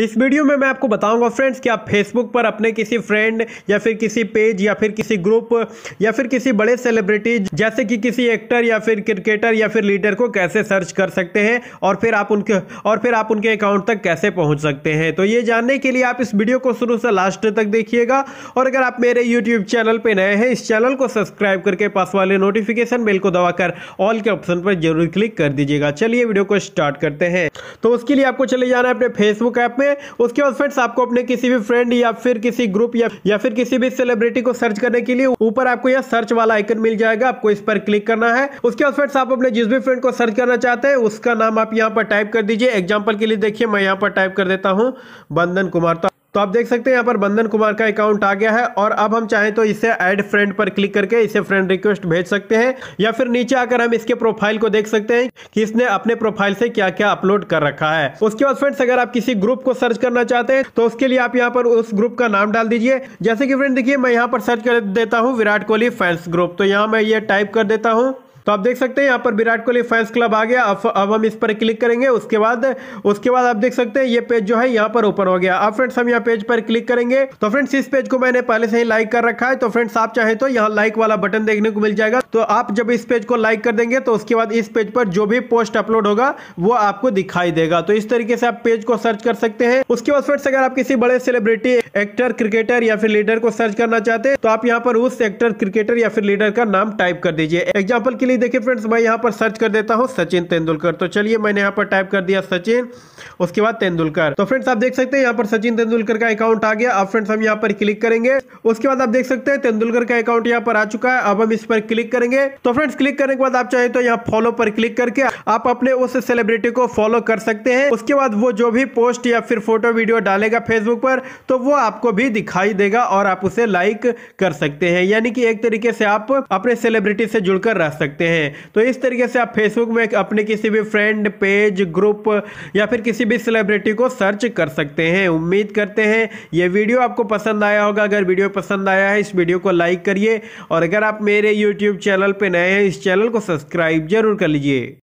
इस वीडियो में मैं आपको बताऊंगा फ्रेंड्स कि आप फेसबुक पर अपने किसी फ्रेंड या फिर किसी पेज या फिर किसी ग्रुप या फिर किसी बड़े सेलिब्रिटीज जैसे कि किसी एक्टर या फिर क्रिकेटर या फिर लीडर को कैसे सर्च कर सकते हैं और फिर आप उनके और फिर आप उनके अकाउंट तक कैसे पहुंच सकते हैं तो ये जानने के लिए आप इस वीडियो को शुरू से लास्ट तक देखिएगा और अगर आप मेरे यूट्यूब चैनल पर नए हैं इस चैनल को सब्सक्राइब करके पास वाले नोटिफिकेशन बिल को दबाकर ऑल के ऑप्शन पर जरूर क्लिक कर दीजिएगा चलिए वीडियो को स्टार्ट करते हैं तो उसके लिए आपको चले जाना है अपने फेसबुक ऐप में करेंगे उसके बाद फ्रेंड्स आपको अपने किसी भी फ्रेंड या फिर किसी ग्रुप या, या फिर किसी भी सेलिब्रिटी को सर्च करने के लिए ऊपर आपको यह सर्च वाला आइकन मिल जाएगा आपको इस पर क्लिक करना है उसके बाद फ्रेंड्स आप अपने जिस भी फ्रेंड को सर्च करना चाहते हैं उसका नाम आप यहाँ पर टाइप कर दीजिए एग्जाम्पल के लिए देखिए मैं यहाँ पर टाइप कर देता हूँ बंदन कुमार तो तो आप देख सकते हैं यहाँ पर बंधन कुमार का अकाउंट आ गया है और अब हम चाहें तो इसे ऐड फ्रेंड पर क्लिक करके इसे फ्रेंड रिक्वेस्ट भेज सकते हैं या फिर नीचे आकर हम इसके प्रोफाइल को देख सकते हैं कि इसने अपने प्रोफाइल से क्या क्या अपलोड कर रखा है उसके बाद फ्रेंड्स अगर आप किसी ग्रुप को सर्च करना चाहते हैं तो उसके लिए आप यहाँ पर उस ग्रुप का नाम डाल दीजिए जैसे कि फ्रेंड देखिए मैं यहाँ पर सर्च कर देता हूँ विराट कोहली फैंस ग्रुप तो यहाँ मैं ये टाइप कर देता हूँ तो आप देख सकते हैं यहाँ पर विराट कोहली फैंस क्लब आ गया अब अब हम इस पर क्लिक करेंगे उसके बाद उसके बाद आप देख सकते हैं ये पेज जो है यहाँ पर ओपन हो गया अब फ्रेंड्स हम यहाँ पेज पर क्लिक करेंगे तो फ्रेंड्स इस पेज को मैंने पहले से ही लाइक कर रखा है तो फ्रेंड्स आप चाहे तो यहाँ लाइक वाला बटन देखने को मिल जाएगा तो आप जब इस पेज को लाइक कर देंगे तो उसके बाद इस पेज पर जो भी पोस्ट अपलोड होगा वो आपको दिखाई देगा तो इस तरीके से आप पेज को सर्च कर सकते हैं उसके बाद फ्रेंड्स अगर आप किसी बड़े सेलिब्रिटी एक्टर क्रिकेटर या फिर लीडर को सर्च करना चाहते हैं तो आप यहाँ पर उस एक्टर क्रिकेटर या फिर लीडर का नाम टाइप कर दीजिए एग्जाम्पल के लिए देखिए फ्रेंड्स मैं यहाँ पर सर्च कर देता हूँ सचिन तेंदुलकर तो चलिए मैंने यहाँ पर टाइप कर दिया सचिन उसके बाद तेंदुलकर तो फ्रेंड्स आप देख सकते हैं यहाँ पर सचिन तेंदुलकर का अकाउंट आ गया अब फ्रेंड्स हम यहाँ पर क्लिक करेंगे उसके बाद आप देख सकते हैं तेंदुलकर का अकाउंट यहाँ पर आ चुका है अब हम इस पर क्लिक करेंगे तो फ्रेंड्स क्लिक करने के बाद आप चाहे तो यहाँ फॉलो पर क्लिक करके आप अपने उस सेलिब्रिटी को फॉलो कर सकते हैं उसके बाद वो जो भी पोस्ट या फिर फोटो वीडियो डालेगा फेसबुक पर तो वो आपको भी दिखाई देगा और आप उसे लाइक कर सकते हैं यानी कि एक तरीके से आप अपने सेलिब्रिटी से जुड़कर रह सकते सकते हैं तो इस तरीके से आप फेसबुक में अपने किसी भी फ्रेंड पेज ग्रुप या फिर किसी भी सेलिब्रिटी को सर्च कर सकते हैं उम्मीद करते हैं ये वीडियो आपको पसंद आया होगा अगर वीडियो पसंद आया है इस वीडियो को लाइक करिए और अगर आप मेरे यूट्यूब चैनल पर नए हैं इस चैनल को सब्सक्राइब जरूर कर लीजिए